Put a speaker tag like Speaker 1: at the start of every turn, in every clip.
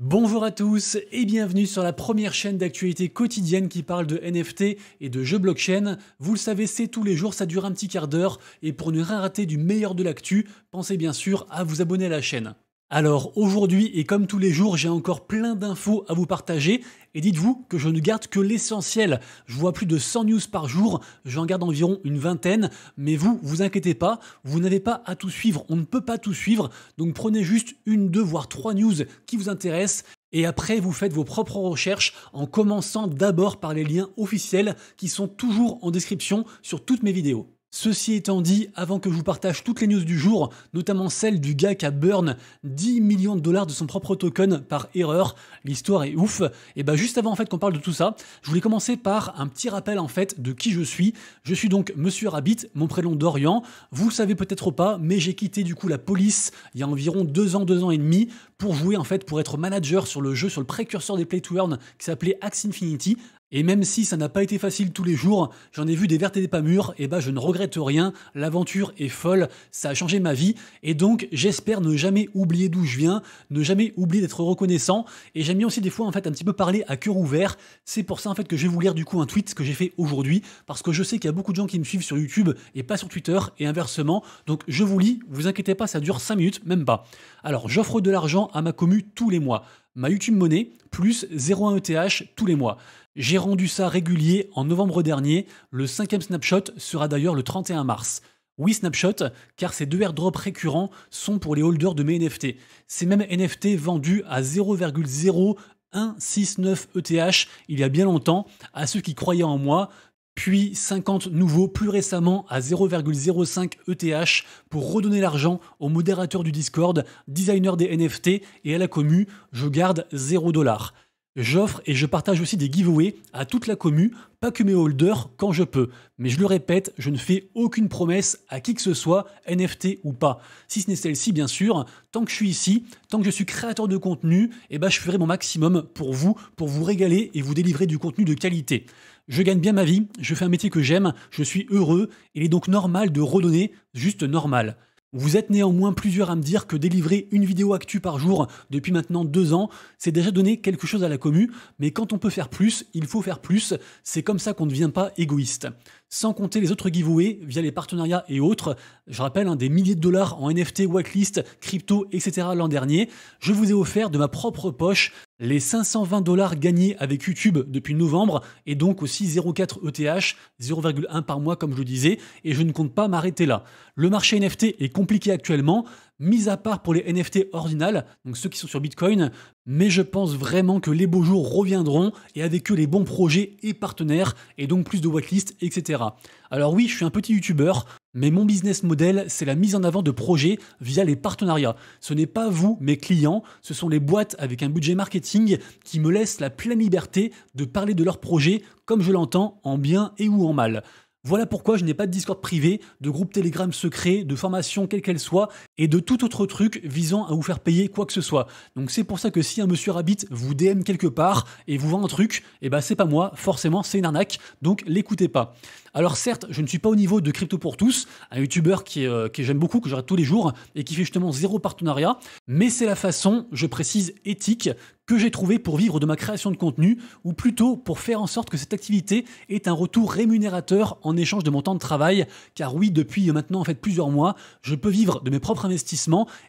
Speaker 1: Bonjour à tous et bienvenue sur la première chaîne d'actualité quotidienne qui parle de NFT et de jeux blockchain. Vous le savez, c'est tous les jours, ça dure un petit quart d'heure et pour ne rien rater du meilleur de l'actu, pensez bien sûr à vous abonner à la chaîne. Alors aujourd'hui et comme tous les jours, j'ai encore plein d'infos à vous partager et dites-vous que je ne garde que l'essentiel. Je vois plus de 100 news par jour, j'en garde environ une vingtaine, mais vous, vous inquiétez pas, vous n'avez pas à tout suivre, on ne peut pas tout suivre, donc prenez juste une, deux, voire trois news qui vous intéressent. Et après, vous faites vos propres recherches en commençant d'abord par les liens officiels qui sont toujours en description sur toutes mes vidéos. Ceci étant dit, avant que je vous partage toutes les news du jour, notamment celle du gars qui a burn 10 millions de dollars de son propre token par erreur, l'histoire est ouf, et bah juste avant en fait qu'on parle de tout ça, je voulais commencer par un petit rappel en fait de qui je suis. Je suis donc Monsieur Rabbit, mon prénom d'Orient, vous le savez peut-être pas, mais j'ai quitté du coup la police il y a environ 2 ans, 2 ans et demi, pour jouer en fait, pour être manager sur le jeu, sur le précurseur des Play to Earn qui s'appelait Axe Infinity, et même si ça n'a pas été facile tous les jours, j'en ai vu des vertes et des pas mûres, et eh bah ben, je ne regrette rien, l'aventure est folle, ça a changé ma vie, et donc j'espère ne jamais oublier d'où je viens, ne jamais oublier d'être reconnaissant, et j'aime bien aussi des fois en fait un petit peu parler à cœur ouvert, c'est pour ça en fait que je vais vous lire du coup un tweet que j'ai fait aujourd'hui, parce que je sais qu'il y a beaucoup de gens qui me suivent sur YouTube et pas sur Twitter, et inversement, donc je vous lis, vous inquiétez pas, ça dure 5 minutes, même pas. Alors j'offre de l'argent à ma commu tous les mois ma YouTube Monnaie, plus 0,1 ETH tous les mois. J'ai rendu ça régulier en novembre dernier, le cinquième snapshot sera d'ailleurs le 31 mars. Oui, Snapshot, car ces deux airdrops récurrents sont pour les holders de mes NFT. Ces mêmes NFT vendus à 0.0169 ETH il y a bien longtemps à ceux qui croyaient en moi, puis 50 nouveaux plus récemment à 0,05 ETH pour redonner l'argent au modérateur du Discord, designer des NFT et à la commu, je garde 0 dollars. J'offre et je partage aussi des giveaways à toute la commu, pas que mes holders quand je peux. Mais je le répète, je ne fais aucune promesse à qui que ce soit, NFT ou pas. Si ce n'est celle-ci, bien sûr, tant que je suis ici, tant que je suis créateur de contenu, eh ben, je ferai mon maximum pour vous, pour vous régaler et vous délivrer du contenu de qualité. Je gagne bien ma vie, je fais un métier que j'aime, je suis heureux, il est donc normal de redonner juste normal. Vous êtes néanmoins plusieurs à me dire que délivrer une vidéo actu par jour depuis maintenant deux ans, c'est déjà donner quelque chose à la commu, mais quand on peut faire plus, il faut faire plus, c'est comme ça qu'on ne devient pas égoïste. Sans compter les autres giveaways via les partenariats et autres, je rappelle un hein, des milliers de dollars en NFT, whitelist, crypto, etc. l'an dernier, je vous ai offert de ma propre poche les 520 dollars gagnés avec YouTube depuis novembre et donc aussi 0,4 ETH, 0,1 par mois comme je le disais, et je ne compte pas m'arrêter là. Le marché NFT est compliqué actuellement, mis à part pour les NFT ordinal, donc ceux qui sont sur Bitcoin, mais je pense vraiment que les beaux jours reviendront et avec eux les bons projets et partenaires et donc plus de whitelist, etc. Alors oui, je suis un petit youtubeur, mais mon business model, c'est la mise en avant de projets via les partenariats. Ce n'est pas vous, mes clients, ce sont les boîtes avec un budget marketing qui me laissent la pleine liberté de parler de leurs projets comme je l'entends, en bien et ou en mal. Voilà pourquoi je n'ai pas de Discord privé, de groupe Telegram secret, de formation quelle qu'elle soit, et de tout autre truc visant à vous faire payer quoi que ce soit. Donc c'est pour ça que si un monsieur Rabbit vous DM quelque part et vous vend un truc, et eh ben c'est pas moi, forcément c'est une arnaque, donc l'écoutez pas. Alors certes, je ne suis pas au niveau de Crypto pour tous, un youtubeur qui, euh, que j'aime beaucoup, que j'arrête tous les jours, et qui fait justement zéro partenariat, mais c'est la façon, je précise, éthique que j'ai trouvé pour vivre de ma création de contenu, ou plutôt pour faire en sorte que cette activité ait un retour rémunérateur en échange de mon temps de travail, car oui, depuis maintenant en fait plusieurs mois, je peux vivre de mes propres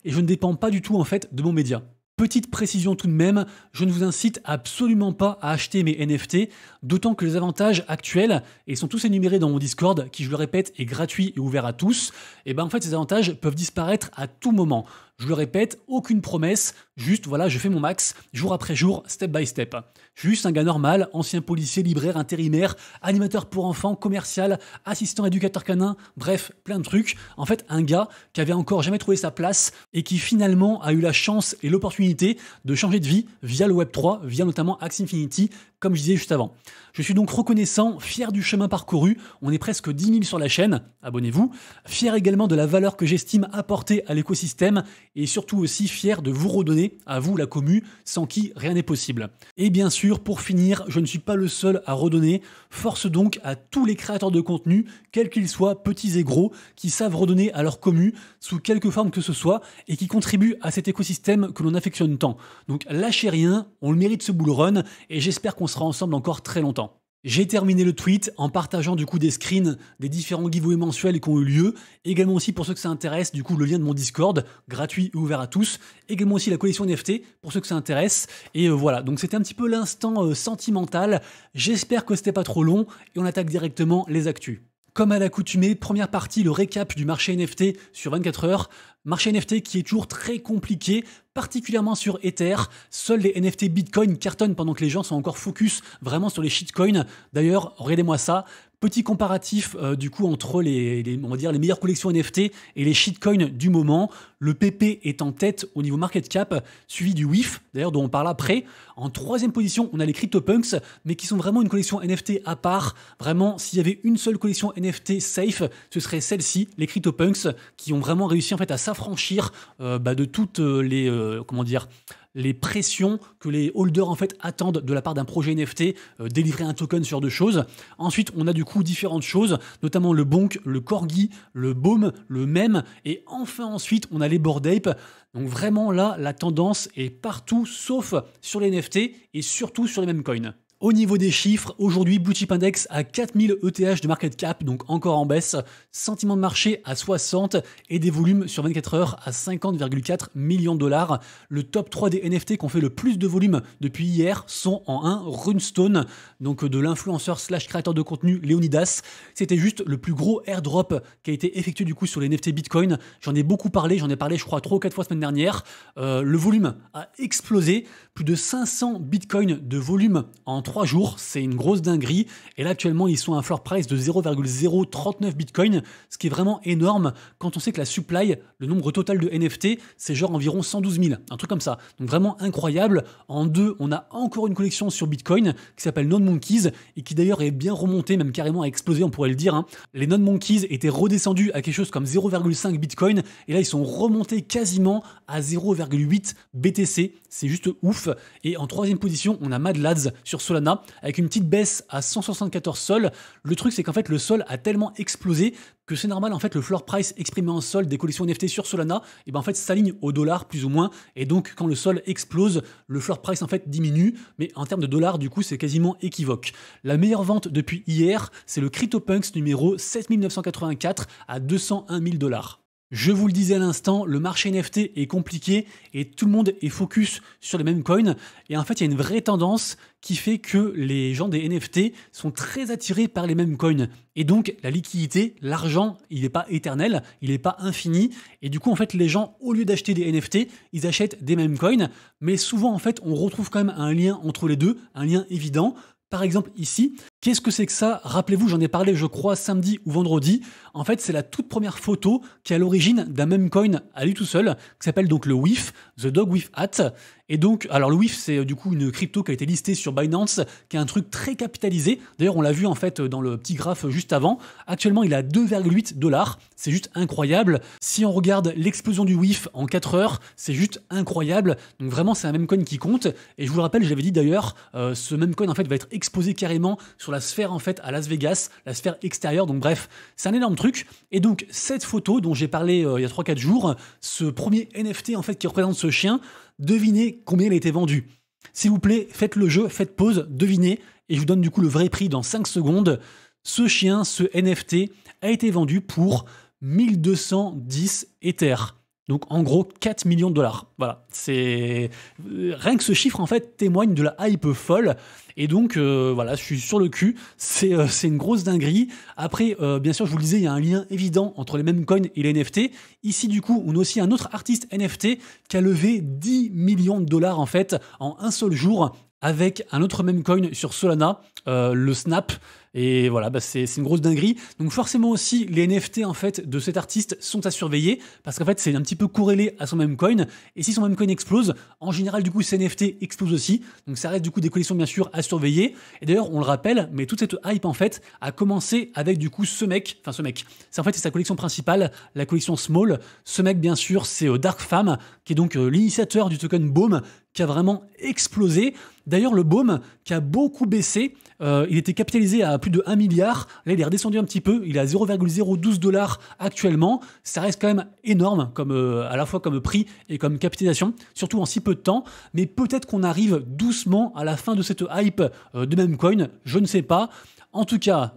Speaker 1: et je ne dépends pas du tout en fait de mon média. Petite précision tout de même, je ne vous incite absolument pas à acheter mes NFT, d'autant que les avantages actuels, et sont tous énumérés dans mon Discord, qui je le répète est gratuit et ouvert à tous, et eh ben en fait ces avantages peuvent disparaître à tout moment. Je le répète, aucune promesse, juste voilà, je fais mon max, jour après jour, step by step. juste un gars normal, ancien policier, libraire, intérimaire, animateur pour enfants, commercial, assistant éducateur canin, bref, plein de trucs. En fait, un gars qui avait encore jamais trouvé sa place et qui finalement a eu la chance et l'opportunité de changer de vie via le Web3, via notamment Axe Infinity, comme je disais juste avant. Je suis donc reconnaissant, fier du chemin parcouru, on est presque 10 000 sur la chaîne, abonnez-vous, fier également de la valeur que j'estime apporter à l'écosystème, et surtout aussi fier de vous redonner, à vous la commu, sans qui rien n'est possible. Et bien sûr, pour finir, je ne suis pas le seul à redonner, force donc à tous les créateurs de contenu, quels qu'ils soient, petits et gros, qui savent redonner à leur commu, sous quelque forme que ce soit, et qui contribuent à cet écosystème que l'on affectionne tant. Donc lâchez rien, on le mérite ce bull run, et j'espère qu'on sera ensemble encore très longtemps. J'ai terminé le tweet en partageant du coup des screens des différents giveaways mensuels qui ont eu lieu, également aussi pour ceux que ça intéresse, du coup le lien de mon Discord, gratuit et ouvert à tous, également aussi la collection NFT pour ceux que ça intéresse, et euh, voilà, donc c'était un petit peu l'instant euh, sentimental, j'espère que c'était pas trop long, et on attaque directement les actus. Comme à l'accoutumée, première partie, le récap du marché NFT sur 24 heures. Marché NFT qui est toujours très compliqué, particulièrement sur Ether. Seuls les NFT Bitcoin cartonnent pendant que les gens sont encore focus vraiment sur les shitcoins. D'ailleurs, regardez-moi ça. Petit comparatif euh, du coup entre les, on va dire, les meilleures collections NFT et les shitcoins du moment. Le PP est en tête au niveau market cap, suivi du WIF, d'ailleurs dont on parle après. En troisième position, on a les CryptoPunks, mais qui sont vraiment une collection NFT à part. Vraiment, s'il y avait une seule collection NFT safe, ce serait celle-ci, les CryptoPunks, qui ont vraiment réussi en fait à s'affranchir euh, bah, de toutes euh, les, comment dire, les pressions que les holders en fait attendent de la part d'un projet NFT, euh, délivrer un token, sur deux choses. Ensuite, on a du coup différentes choses, notamment le bonk, le corgi, le baume, le meme, et enfin ensuite, on a les board ape. Donc vraiment là, la tendance est partout, sauf sur les NFT et surtout sur les mêmes coins. Au niveau des chiffres, aujourd'hui Blue Chip Index a 4000 ETH de market cap, donc encore en baisse, sentiment de marché à 60 et des volumes sur 24 heures à 50,4 millions de dollars. Le top 3 des NFT ont fait le plus de volume depuis hier sont en 1 Runestone, donc de l'influenceur slash créateur de contenu Leonidas. C'était juste le plus gros airdrop qui a été effectué du coup sur les NFT Bitcoin. J'en ai beaucoup parlé, j'en ai parlé je crois 3 ou 4 fois semaine dernière. Euh, le volume a explosé plus de 500 bitcoins de volume en 3 jours, c'est une grosse dinguerie. Et là actuellement ils sont à un floor price de 0,039 bitcoins, ce qui est vraiment énorme quand on sait que la supply, le nombre total de NFT, c'est genre environ 112 000, un truc comme ça. Donc vraiment incroyable. En deux, on a encore une collection sur bitcoin qui s'appelle Non Monkeys et qui d'ailleurs est bien remontée, même carrément à exploser, on pourrait le dire. Hein. Les Non Monkeys étaient redescendus à quelque chose comme 0,5 bitcoin et là ils sont remontés quasiment à 0,8 BTC. C'est juste ouf. Et en troisième position, on a Mad Lads sur Solana avec une petite baisse à 174 sols. Le truc, c'est qu'en fait, le sol a tellement explosé que c'est normal en fait le floor price exprimé en sol des collections NFT sur Solana et eh ben en fait s'aligne au dollar plus ou moins et donc quand le sol explose le floor price en fait diminue mais en termes de dollars du coup c'est quasiment équivoque la meilleure vente depuis hier c'est le CryptoPunks numéro 7984 à 201 000 dollars je vous le disais à l'instant, le marché NFT est compliqué et tout le monde est focus sur les mêmes coins. Et en fait, il y a une vraie tendance qui fait que les gens des NFT sont très attirés par les mêmes coins. Et donc, la liquidité, l'argent, il n'est pas éternel, il n'est pas infini. Et du coup, en fait, les gens, au lieu d'acheter des NFT, ils achètent des mêmes coins. Mais souvent, en fait, on retrouve quand même un lien entre les deux, un lien évident. Par exemple, ici, Qu'est-ce que c'est que ça Rappelez-vous, j'en ai parlé, je crois, samedi ou vendredi. En fait, c'est la toute première photo qui est à l'origine d'un même coin à lui tout seul, qui s'appelle donc le WIF, The Dog With Hat. Et donc, alors le WIF, c'est euh, du coup une crypto qui a été listée sur Binance, qui est un truc très capitalisé. D'ailleurs, on l'a vu en fait euh, dans le petit graphe juste avant. Actuellement, il a 2,8 dollars. C'est juste incroyable. Si on regarde l'explosion du WIF en 4 heures, c'est juste incroyable. Donc vraiment, c'est un même coin qui compte. Et je vous le rappelle, j'avais dit d'ailleurs, euh, ce même coin en fait va être exposé carrément sur la sphère en fait à Las Vegas, la sphère extérieure. Donc bref, c'est un énorme truc. Et donc cette photo dont j'ai parlé euh, il y a 3-4 jours, ce premier NFT en fait qui représente ce chien, devinez combien il a été vendu. S'il vous plaît, faites le jeu, faites pause, devinez, et je vous donne du coup le vrai prix dans 5 secondes. Ce chien, ce NFT, a été vendu pour 1210 éthers donc en gros 4 millions de dollars. Voilà, c'est euh, rien que ce chiffre en fait témoigne de la hype folle. Et donc euh, voilà, je suis sur le cul. C'est euh, une grosse dinguerie. Après, bien sûr, je vous le disais, il y a un lien évident entre les mêmes coins et les NFT. Ici, du coup, on a aussi un autre artiste NFT qui a levé 10 millions de dollars en fait en un seul jour avec un autre même coin sur Solana, le Snap. Et voilà, bah c'est une grosse dinguerie. Donc forcément aussi, les NFT en fait de cet artiste sont à surveiller parce qu'en fait c'est un petit peu corrélé à son même coin. Et si son même coin explose, en général du coup ses NFT explosent aussi. Donc ça reste du coup des collections bien sûr à surveiller. Et d'ailleurs on le rappelle, mais toute cette hype en fait a commencé avec du coup ce mec, enfin ce mec. C'est en fait c'est sa collection principale, la collection Small. Ce mec bien sûr c'est euh, Dark Fam qui est donc euh, l'initiateur du token Baume qui a vraiment explosé. D'ailleurs, le baume qui a beaucoup baissé euh, il était capitalisé à plus de 1 milliard. Là, il est redescendu un petit peu. Il est à 0,012 dollars actuellement. Ça reste quand même énorme, comme, euh, à la fois comme prix et comme capitalisation, surtout en si peu de temps. Mais peut-être qu'on arrive doucement à la fin de cette hype euh, de même coin. Je ne sais pas. En tout cas,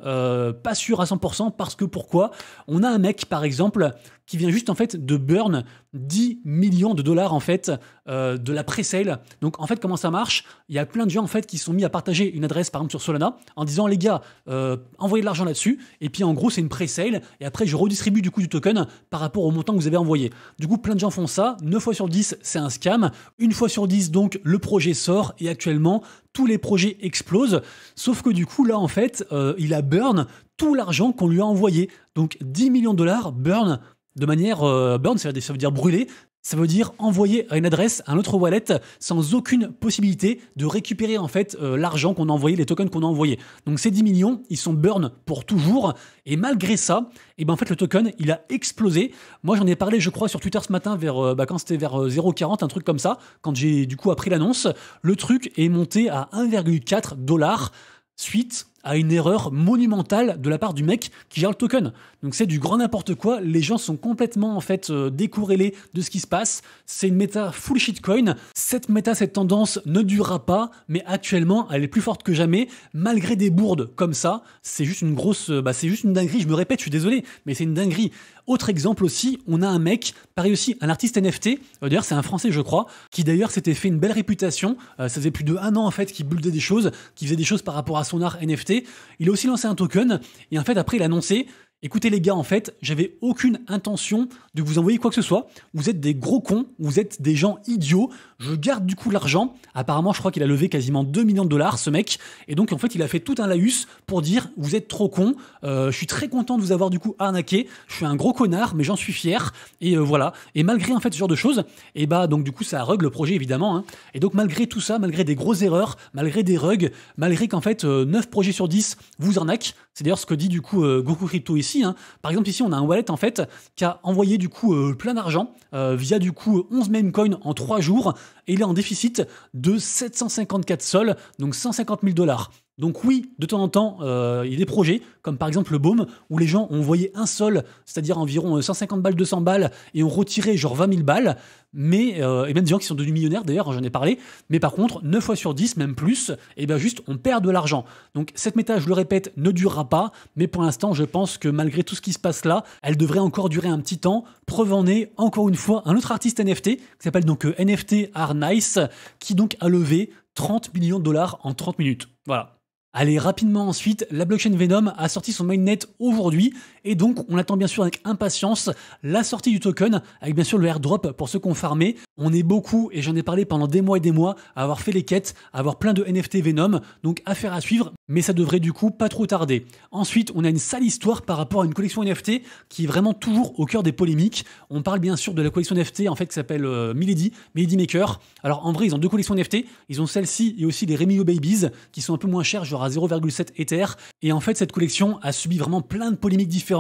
Speaker 1: pas sûr à 100% parce que pourquoi On a un mec, par exemple, qui vient juste en fait de burn 10 millions de dollars en fait euh, de la presale. Donc en fait comment ça marche Il y a plein de gens en fait qui sont mis à partager une adresse par exemple sur Solana en disant les gars euh, envoyez de l'argent là-dessus et puis en gros c'est une presale et après je redistribue du coup du token par rapport au montant que vous avez envoyé. Du coup plein de gens font ça, 9 fois sur 10 c'est un scam, une fois sur 10 donc le projet sort et actuellement tous les projets explosent sauf que du coup là en fait euh, il a burn tout l'argent qu'on lui a envoyé. Donc 10 millions de dollars burn de manière euh, burn, ça veut dire brûler, ça veut dire envoyer à une adresse à un autre wallet sans aucune possibilité de récupérer en fait euh, l'argent qu'on a envoyé, les tokens qu'on a envoyés. Donc ces 10 millions, ils sont burn pour toujours. Et malgré ça, et eh ben en fait le token il a explosé. Moi j'en ai parlé je crois sur Twitter ce matin vers euh, bah, quand c'était vers 0,40 un truc comme ça. Quand j'ai du coup appris l'annonce, le truc est monté à 1,4 dollars suite à une erreur monumentale de la part du mec qui gère le token. Donc c'est du grand n'importe quoi, les gens sont complètement en fait euh, de ce qui se passe, c'est une méta full shitcoin, cette méta, cette tendance ne durera pas, mais actuellement elle est plus forte que jamais, malgré des bourdes comme ça, c'est juste une grosse, euh, bah, c'est juste une dinguerie, je me répète, je suis désolé, mais c'est une dinguerie. Autre exemple aussi, on a un mec, pareil aussi, un artiste NFT, euh, d'ailleurs c'est un Français je crois, qui d'ailleurs s'était fait une belle réputation, euh, ça faisait plus de un an en fait qu'il buildait des choses, qu'il faisait des choses par rapport à son art NFT. Il a aussi lancé un token, et en fait après il a annoncé Écoutez les gars, en fait, j'avais aucune intention de vous envoyer quoi que ce soit. Vous êtes des gros cons, vous êtes des gens idiots. Je garde du coup l'argent. Apparemment, je crois qu'il a levé quasiment 2 millions de dollars, ce mec. Et donc, en fait, il a fait tout un laus pour dire vous êtes trop cons. Euh, je suis très content de vous avoir du coup arnaqué. Je suis un gros connard, mais j'en suis fier. Et euh, voilà. Et malgré en fait ce genre de choses, et eh bah donc du coup, ça rug le projet évidemment. Hein. Et donc, malgré tout ça, malgré des grosses erreurs, malgré des rugs, malgré qu'en fait 9 euh, projets sur 10 vous arnaquent, c'est d'ailleurs ce que dit du coup euh, Goku Crypto ici. Hein. Par exemple, ici, on a un wallet en fait qui a envoyé du coup euh, plein d'argent euh, via du coup 11 meme coins en 3 jours et il est en déficit de 754 sols, donc 150 000 dollars. Donc oui, de temps en temps, euh, il y a des projets, comme par exemple le Baume, où les gens ont envoyé un sol, c'est-à-dire environ 150 euh, balles, 200 balles, et ont retiré genre 20 000 balles, mais, euh, et même des gens qui sont devenus millionnaires, d'ailleurs, hein, j'en ai parlé, mais par contre, 9 fois sur 10, même plus, et eh bien juste, on perd de l'argent. Donc cette méta, je le répète, ne durera pas, mais pour l'instant, je pense que malgré tout ce qui se passe là, elle devrait encore durer un petit temps. Preuve en est, encore une fois, un autre artiste NFT, qui s'appelle donc NFT Art Nice, qui donc a levé 30 millions de dollars en 30 minutes. Voilà. Allez, rapidement ensuite, la blockchain Venom a sorti son mainnet aujourd'hui et donc, on attend bien sûr avec impatience la sortie du token, avec bien sûr le airdrop pour ceux qu'on farmait. On est beaucoup, et j'en ai parlé pendant des mois et des mois, à avoir fait les quêtes, à avoir plein de NFT Venom, donc affaire à suivre, mais ça devrait du coup pas trop tarder. Ensuite, on a une sale histoire par rapport à une collection NFT qui est vraiment toujours au cœur des polémiques. On parle bien sûr de la collection NFT en fait qui s'appelle euh, Milady, Milady Maker. Alors en vrai, ils ont deux collections NFT, ils ont celle-ci et aussi les Remio Babies qui sont un peu moins chers, genre à 0,7 Ether. Et en fait, cette collection a subi vraiment plein de polémiques différentes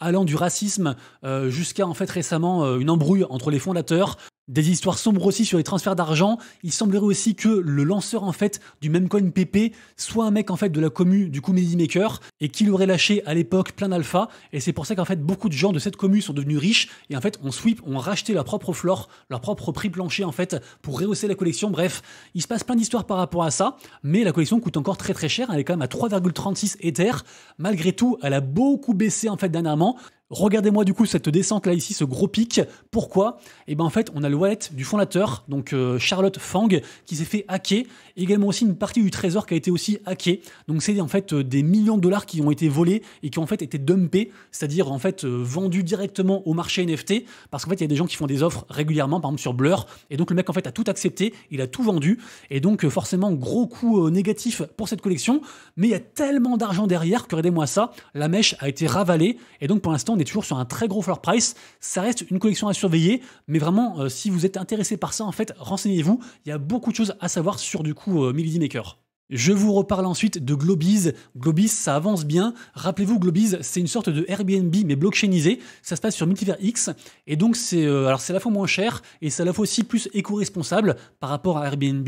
Speaker 1: allant du racisme euh, jusqu'à en fait récemment euh, une embrouille entre les fondateurs des histoires sombres aussi sur les transferts d'argent. Il semblerait aussi que le lanceur en fait du même coin PP soit un mec en fait de la commu du coup Maker et qu'il aurait lâché à l'époque plein d'alpha. Et c'est pour ça qu'en fait beaucoup de gens de cette commu sont devenus riches et en fait on sweep, on racheté leur propre flore, leur propre prix plancher en fait pour rehausser la collection. Bref, il se passe plein d'histoires par rapport à ça, mais la collection coûte encore très très cher. Elle est quand même à 3,36 Ether. Malgré tout, elle a beaucoup baissé en fait dernièrement. Regardez-moi du coup cette descente là ici, ce gros pic. Pourquoi Et eh ben en fait, on a le wallet du fondateur, donc euh, Charlotte Fang, qui s'est fait hacker. Également aussi une partie du trésor qui a été aussi hackée. Donc c'est en fait euh, des millions de dollars qui ont été volés et qui ont en fait été dumpés, c'est-à-dire en fait euh, vendus directement au marché NFT. Parce qu'en fait, il y a des gens qui font des offres régulièrement, par exemple sur Blur. Et donc le mec en fait a tout accepté, il a tout vendu. Et donc forcément gros coup négatif pour cette collection. Mais il y a tellement d'argent derrière que regardez-moi ça, la mèche a été ravalée. Et donc pour l'instant, toujours sur un très gros floor price. Ça reste une collection à surveiller, mais vraiment, euh, si vous êtes intéressé par ça, en fait, renseignez-vous. Il y a beaucoup de choses à savoir sur du coup euh, Maker. Je vous reparle ensuite de Globiz. Globiz, ça avance bien. Rappelez-vous, globis c'est une sorte de Airbnb mais blockchainisé. Ça se passe sur multivers X et donc c'est euh, alors c'est à la fois moins cher et c'est à la fois aussi plus éco-responsable par rapport à Airbnb.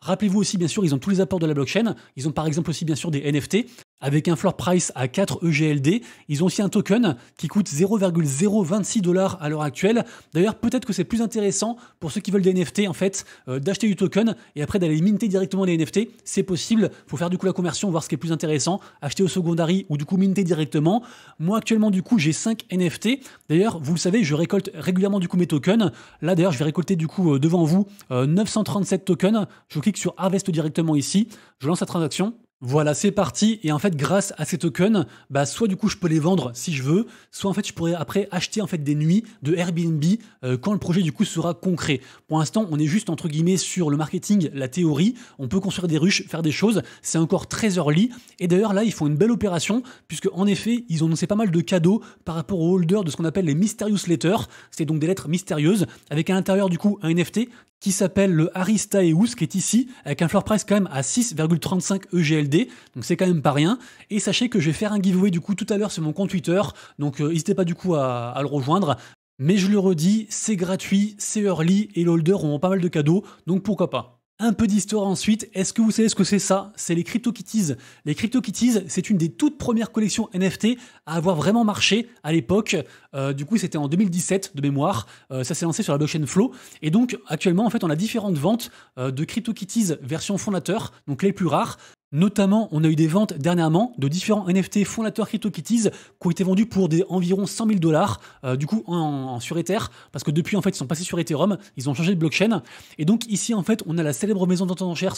Speaker 1: Rappelez-vous aussi bien sûr, ils ont tous les apports de la blockchain. Ils ont par exemple aussi bien sûr des NFT. Avec un floor price à 4 EGLD, ils ont aussi un token qui coûte 0,026 dollars à l'heure actuelle. D'ailleurs, peut-être que c'est plus intéressant pour ceux qui veulent des NFT en fait euh, d'acheter du token et après d'aller minter directement les NFT. C'est possible. Faut faire du coup la conversion, voir ce qui est plus intéressant, acheter au secondary ou du coup minter directement. Moi actuellement du coup j'ai 5 NFT. D'ailleurs, vous le savez, je récolte régulièrement du coup mes tokens. Là d'ailleurs, je vais récolter du coup euh, devant vous 937 euh, tokens. Je clique sur harvest directement ici. Je lance la transaction. Voilà, c'est parti. Et en fait, grâce à ces tokens, bah, soit du coup, je peux les vendre si je veux, soit en fait, je pourrais après acheter en fait des nuits de Airbnb euh, quand le projet du coup sera concret. Pour l'instant, on est juste entre guillemets sur le marketing, la théorie. On peut construire des ruches, faire des choses. C'est encore très early. Et d'ailleurs, là, ils font une belle opération puisque en effet, ils ont annoncé pas mal de cadeaux par rapport aux holders de ce qu'on appelle les mysterious letters. C'est donc des lettres mystérieuses avec à l'intérieur du coup un NFT qui s'appelle le Aristaeus, qui est ici, avec un floor price quand même à 6,35 EGLD, donc c'est quand même pas rien. Et sachez que je vais faire un giveaway du coup tout à l'heure sur mon compte Twitter, donc euh, n'hésitez pas du coup à, le rejoindre. Mais je le redis, c'est gratuit, c'est early, et l'older ont auront pas mal de cadeaux, donc pourquoi pas. Un peu d'histoire ensuite. Est-ce que vous savez ce que c'est ça C'est les CryptoKitties. Les CryptoKitties, c'est une des toutes premières collections NFT à avoir vraiment marché à l'époque. Euh, du coup, c'était en 2017 de mémoire. Euh, ça s'est lancé sur la blockchain Flow. Et donc, actuellement, en fait, on a différentes ventes euh, de CryptoKitties version fondateur, donc les plus rares, Notamment, on a eu des ventes dernièrement de différents NFT fondateurs CryptoKitties qui ont été vendus pour des, environ 100 000 dollars, euh, du coup en, sur Ether, parce que depuis en fait ils sont passés sur Ethereum, ils ont changé de blockchain. Et donc ici en fait on a la célèbre maison de vente aux enchères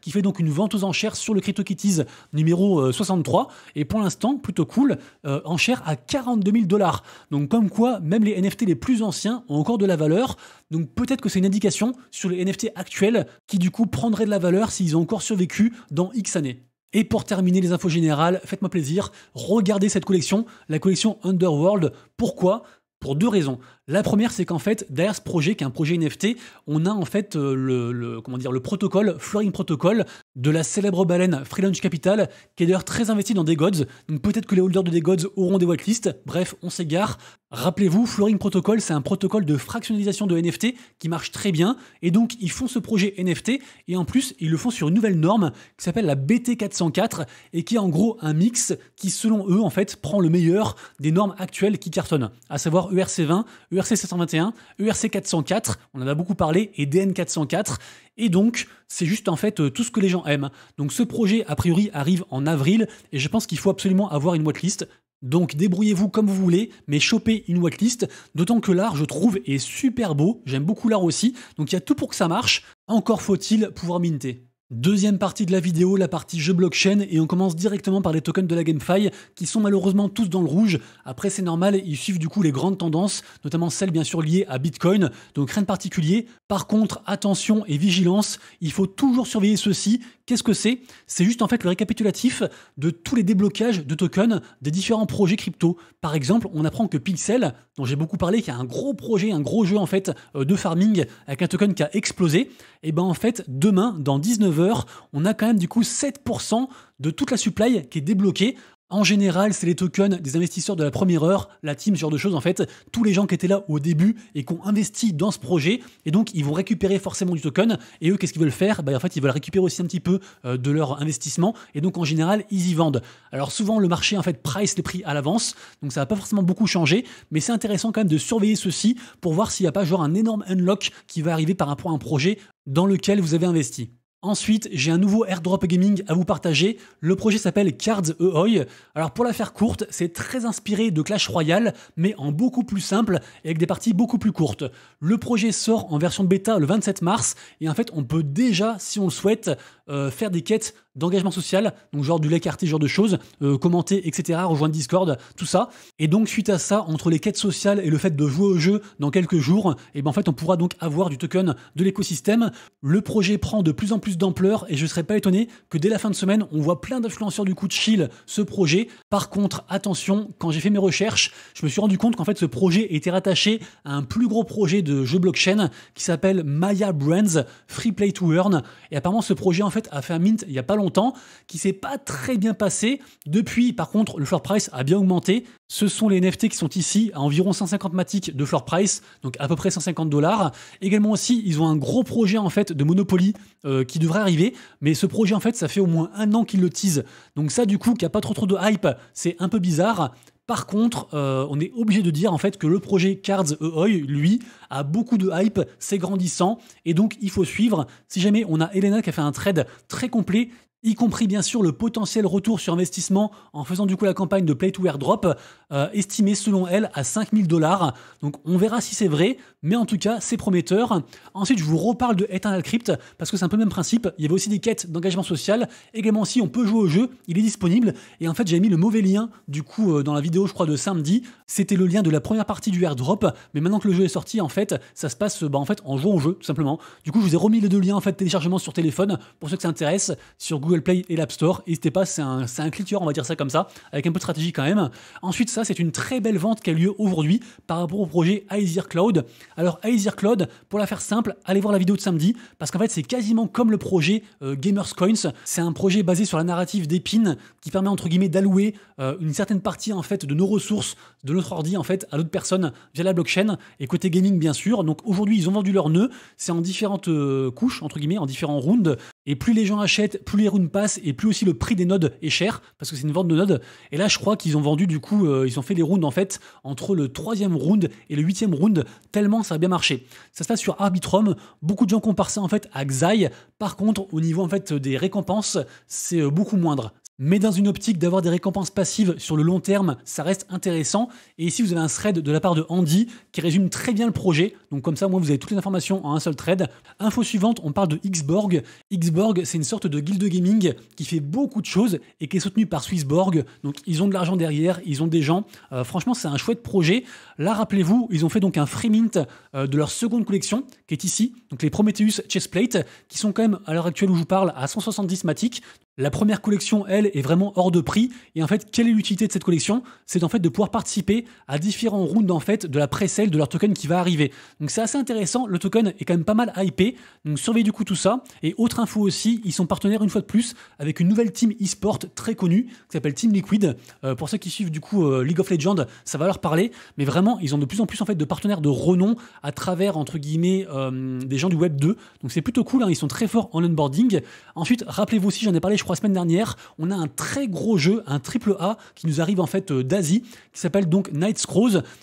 Speaker 1: qui fait donc une vente aux enchères sur le CryptoKitties numéro 63. Euh, Et pour l'instant, plutôt cool, euh, enchères enchère à 42 000 dollars. Donc comme quoi, même les NFT les plus anciens ont encore de la valeur. Donc peut-être que c'est une indication sur les NFT actuels qui du coup prendraient de la valeur s'ils ont encore survécu dans X années. Et pour terminer les infos générales, faites-moi plaisir, regardez cette collection, la collection Underworld. Pourquoi pour deux raisons. La première, c'est qu'en fait, derrière ce projet, qui est un projet NFT, on a en fait euh, le, comment dire, le protocole, Flooring Protocol, de la célèbre baleine Freelance Capital, qui est d'ailleurs très investi dans des gods. Donc peut-être que les holders de des gods auront des whitelists. Bref, on s'égare. Rappelez-vous, Flooring Protocol, c'est un protocole de fractionnalisation de NFT qui marche très bien. Et donc, ils font ce projet NFT. Et en plus, ils le font sur une nouvelle norme qui s'appelle la BT404 et qui est en gros un mix qui, selon eux, en fait, prend le meilleur des normes actuelles qui cartonnent, à savoir ERC20, erc 20 ERC 721, ERC 404, on en a beaucoup parlé, et DN 404. Et donc, c'est juste en fait euh, tout ce que les gens aiment. Donc ce projet, a priori, arrive en avril, et je pense qu'il faut absolument avoir une whitelist, Donc débrouillez-vous comme vous voulez, mais chopez une whitelist, d'autant que l'art, je trouve, est super beau, j'aime beaucoup l'art aussi, donc il y a tout pour que ça marche, encore faut-il pouvoir minter. Deuxième partie de la vidéo, la partie jeu blockchain, et on commence directement par les tokens de la GameFi, qui sont malheureusement tous dans le rouge. Après, c'est normal, ils suivent du coup les grandes tendances, notamment celles bien sûr liées à Bitcoin, donc rien de particulier. Par contre, attention et vigilance, il faut toujours surveiller ceux-ci, Qu'est-ce que c'est C'est juste en fait le récapitulatif de tous les déblocages de tokens des différents projets crypto. Par exemple, on apprend que Pixel, dont j'ai beaucoup parlé, qui a un gros projet, un gros jeu en fait euh, de farming avec un token qui a explosé, et eh ben en fait demain dans 19h, on a quand même du coup 7% de toute la supply qui est débloquée. En général, c'est les tokens des investisseurs de la première heure, la team, ce genre de choses en fait, tous les gens qui étaient là au début et qui ont investi dans ce projet, et donc ils vont récupérer forcément du token, et eux qu'est-ce qu'ils veulent faire bah, En fait, ils veulent récupérer aussi un petit peu euh, de leur investissement, et donc en général, ils y vendent. Alors souvent, le marché en fait price les prix à l'avance, donc ça va pas forcément beaucoup changer, mais c'est intéressant quand même de surveiller ceci pour voir s'il n'y a pas genre un énorme unlock qui va arriver par rapport à un projet dans lequel vous avez investi. Ensuite, j'ai un nouveau airdrop gaming à vous partager. Le projet s'appelle Cards EOI. Alors pour la faire courte, c'est très inspiré de Clash Royale, mais en beaucoup plus simple et avec des parties beaucoup plus courtes. Le projet sort en version bêta le 27 mars et en fait on peut déjà, si on le souhaite, euh, faire des quêtes d'engagement social, donc genre du lait carté, genre de choses, euh, commenter, etc., rejoindre Discord, tout ça. Et donc suite à ça, entre les quêtes sociales et le fait de jouer au jeu dans quelques jours, et eh ben en fait on pourra donc avoir du token de l'écosystème. Le projet prend de plus en plus d'ampleur et je serais pas étonné que dès la fin de semaine, on voit plein d'influenceurs du coup de chill ce projet. Par contre, attention, quand j'ai fait mes recherches, je me suis rendu compte qu'en fait ce projet était rattaché à un plus gros projet de jeu blockchain qui s'appelle Maya Brands Free Play to Earn. Et apparemment ce projet en fait a fait un mint il y a pas longtemps temps qui s'est pas très bien passé. Depuis, par contre, le floor price a bien augmenté. Ce sont les NFT qui sont ici à environ 150 matic de floor price, donc à peu près 150 dollars. Également aussi, ils ont un gros projet en fait de Monopoly euh, qui devrait arriver, mais ce projet en fait, ça fait au moins un an qu'ils le teasent. Donc ça, du coup, qui a pas trop trop de hype, c'est un peu bizarre. Par contre, euh, on est obligé de dire en fait que le projet Cards EOI, lui, a beaucoup de hype, c'est grandissant, et donc il faut suivre. Si jamais on a Elena qui a fait un trade très complet y compris bien sûr le potentiel retour sur investissement en faisant du coup la campagne de Play to Airdrop, euh, estimée selon elle à 5000 dollars. Donc on verra si c'est vrai, mais en tout cas c'est prometteur. Ensuite je vous reparle de Eternal Crypt parce que c'est un peu le même principe, il y avait aussi des quêtes d'engagement social, également si on peut jouer au jeu, il est disponible, et en fait j'ai mis le mauvais lien du coup euh, dans la vidéo je crois de samedi, c'était le lien de la première partie du Airdrop, mais maintenant que le jeu est sorti en fait ça se passe bah, en fait en jouant au jeu tout simplement. Du coup je vous ai remis les deux liens en fait téléchargement sur téléphone pour ceux que ça intéresse sur Google Google Play et l'App Store. N'hésitez pas, c'est un, un clicker, on va dire ça comme ça, avec un peu de stratégie quand même. Ensuite, ça, c'est une très belle vente qui a lieu aujourd'hui par rapport au projet Aizir Cloud. Alors, Aizir Cloud, pour la faire simple, allez voir la vidéo de samedi, parce qu'en fait, c'est quasiment comme le projet euh, Gamers Coins. C'est un projet basé sur la narrative pins qui permet, entre guillemets, d'allouer euh, une certaine partie, en fait, de nos ressources, de notre ordi, en fait, à d'autres personnes via la blockchain. Et côté gaming, bien sûr. Donc, aujourd'hui, ils ont vendu leurs nœuds, C'est en différentes euh, couches, entre guillemets, en différents rounds. Et plus les gens achètent, plus les rounds passent, et plus aussi le prix des nodes est cher, parce que c'est une vente de nodes. Et là, je crois qu'ils ont vendu, du coup, euh, ils ont fait les rounds, en fait, entre le troisième round et le huitième round, tellement ça a bien marché. Ça se passe sur Arbitrum, beaucoup de gens comparent ça, en fait, à Xai. Par contre, au niveau, en fait, des récompenses, c'est euh, beaucoup moindre mais dans une optique d'avoir des récompenses passives sur le long terme, ça reste intéressant. Et ici, vous avez un thread de la part de Andy qui résume très bien le projet. Donc comme ça, moi, vous avez toutes les informations en un seul thread. Info suivante, on parle de Xborg. Xborg, c'est une sorte de guilde gaming qui fait beaucoup de choses et qui est soutenu par Swissborg. Donc ils ont de l'argent derrière, ils ont des gens. Euh, franchement, c'est un chouette projet. Là, rappelez-vous, ils ont fait donc un free mint euh, de leur seconde collection qui est ici. Donc les Prometheus Chestplate qui sont quand même à l'heure actuelle où je vous parle à 170 matiques. La première collection, elle, est vraiment hors de prix. Et en fait, quelle est l'utilité de cette collection C'est en fait de pouvoir participer à différents rounds en fait de la pré de leur token qui va arriver. Donc c'est assez intéressant. Le token est quand même pas mal hypé. Donc surveillez du coup tout ça. Et autre info aussi, ils sont partenaires une fois de plus avec une nouvelle team e-sport très connue qui s'appelle Team Liquid. Euh, pour ceux qui suivent du coup euh, League of Legends, ça va leur parler. Mais vraiment, ils ont de plus en plus en fait de partenaires de renom à travers entre guillemets euh, des gens du Web 2. Donc c'est plutôt cool. Hein. Ils sont très forts en onboarding. Ensuite, rappelez-vous aussi, j'en ai parlé. Je semaines dernières, on a un très gros jeu, un triple A, qui nous arrive en fait euh, d'Asie, qui s'appelle donc Night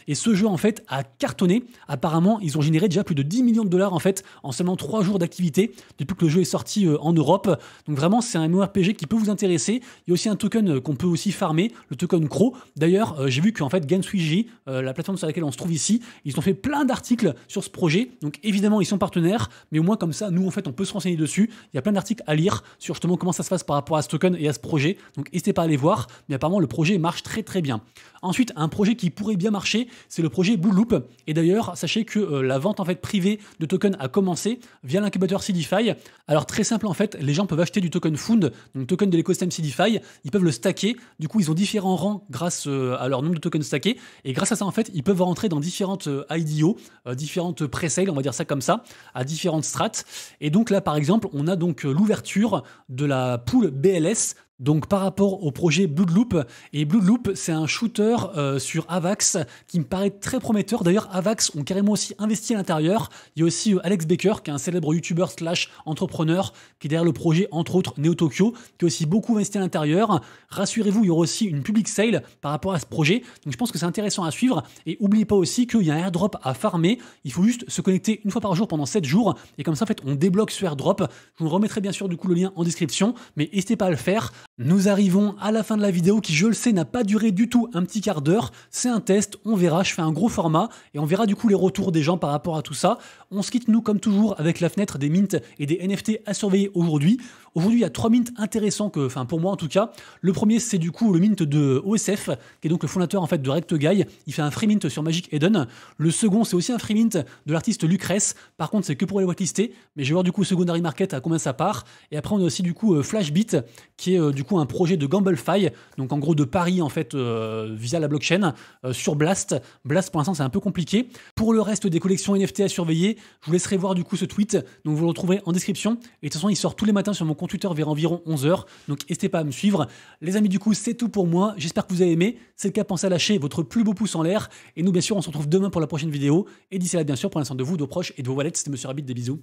Speaker 1: Et ce jeu en fait a cartonné. Apparemment, ils ont généré déjà plus de 10 millions de dollars en fait en seulement trois jours d'activité depuis que le jeu est sorti euh, en Europe. Donc vraiment, c'est un MMORPG qui peut vous intéresser. Il y a aussi un token euh, qu'on peut aussi farmer, le token Crow. D'ailleurs, j'ai vu que en fait GameSuigi, la plateforme sur laquelle on se trouve ici, ils ont fait plein d'articles sur ce projet. Donc évidemment, ils sont partenaires, mais au moins comme ça, nous en fait, on peut se renseigner dessus. Il y a plein d'articles à lire sur justement comment ça se passe par rapport à ce token et à ce projet. Donc n'hésitez pas à aller voir, mais apparemment le projet marche très très bien. Ensuite, un projet qui pourrait bien marcher, c'est le projet Blue Loop. Et d'ailleurs, sachez que euh, la vente en fait privée de tokens a commencé via l'incubateur CDFI. Alors très simple en fait, les gens peuvent acheter du token Fund, donc token de l'écosystème CDFI, ils peuvent le stacker. Du coup, ils ont différents rangs grâce euh, à leur nombre de tokens stackés et grâce à ça en fait, ils peuvent rentrer dans différentes euh, IDO, différentes presales, on va dire ça comme ça, à différentes strates. Et donc là par exemple, on a donc l'ouverture de la poule BLS donc par rapport au projet Bloodloop, Loop, et Blue Loop c'est un shooter euh, sur Avax qui me paraît très prometteur. D'ailleurs Avax ont carrément aussi investi à l'intérieur. Il y a aussi euh, Alex Baker qui est un célèbre youtubeur slash entrepreneur qui est derrière le projet entre autres Neo Tokyo qui a aussi beaucoup investi à l'intérieur. Rassurez-vous il y aura aussi une public sale par rapport à ce projet. Donc je pense que c'est intéressant à suivre et oubliez pas aussi qu'il y a un airdrop à farmer. Il faut juste se connecter une fois par jour pendant 7 jours et comme ça en fait on débloque ce airdrop. Je vous remettrai bien sûr du coup le lien en description mais n'hésitez pas à le faire. Nous arrivons à la fin de la vidéo qui, je le sais, n'a pas duré du tout un petit quart d'heure. C'est un test, on verra, je fais un gros format et on verra du coup les retours des gens par rapport à tout ça. On se quitte, nous, comme toujours, avec la fenêtre des mints et des NFT à surveiller aujourd'hui. Aujourd'hui, il y a trois mints intéressants que, enfin, pour moi en tout cas. Le premier, c'est du coup le mint de OSF, qui est donc le fondateur en fait de Il fait un free mint sur Magic Eden. Le second, c'est aussi un free mint de l'artiste Lucrèce. Par contre, c'est que pour les whitelistés. Mais je vais voir du coup Secondary Market à combien ça part. Et après, on a aussi du coup euh, Flashbit, qui est euh, du coup un projet de GambleFi, donc en gros de paris en fait euh, via la blockchain sur Blast. Blast, pour l'instant, c'est un peu compliqué. Pour le reste des collections NFT à surveiller, je vous laisserai voir du coup ce tweet. Donc vous le retrouverez en description. Et de toute façon, il sort tous les matins sur mon compte Twitter vers environ 11h. Donc n'hésitez pas à me suivre. Les amis, du coup, c'est tout pour moi. J'espère que vous avez aimé. C'est le cas, pensez à lâcher votre plus beau pouce en l'air. Et nous, bien sûr, on se retrouve demain pour la prochaine vidéo. Et d'ici là, bien sûr, pour l'instant de vous, de vos proches et de vos wallets. C'était Monsieur Rabbit, des bisous.